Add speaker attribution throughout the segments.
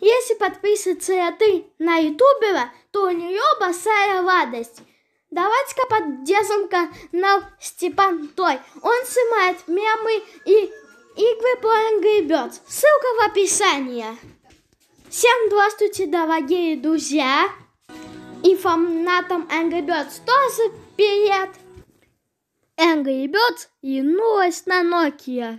Speaker 1: Если подписывается ты на ютубера, то у нее басая радость. Давайте-ка поддержим канал Степан Той. Он снимает мемы и игры по Angry Birds. Ссылка в описании. Всем здравствуйте, дорогие друзья. И фанатам Angry Birds тоже привет. Angry Birds и новость на Nokia.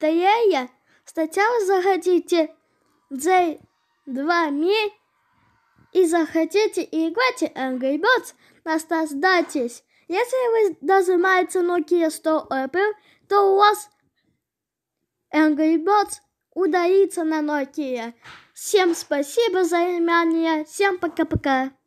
Speaker 1: Торея сначала заходите за два ми и захотите и играйте Angry Birds, наслаждайтесь. Если вы нажимаете Nokia 100 Apple, то у вас Angry Birds ударится на Nokia. Всем спасибо за внимание, всем пока-пока.